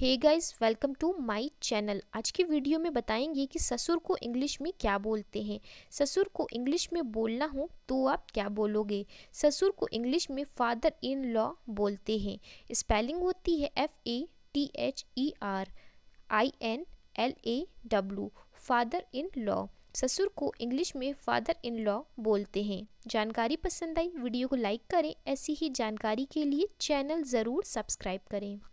hey guys welcome to my channel आज की video में बताएंगे कि ससुर को इंग्लिश में क्या बोलते हैं ससुर को इंग्लिश में बोलना हो तो आप क्या बोलोगे ससुर को इंग्लिश में फादर इन लॉ बोलते हैं स्पेलिंग होती है F A T H E R I N L A W father in law ससुर को इंग्लिश में फादर इन लॉ बोलते हैं जानकारी पसंद आई वीडियो को लाइक करें ऐसी ही जानकारी के लिए चैनल ज़रूर सब्सक्राइब करें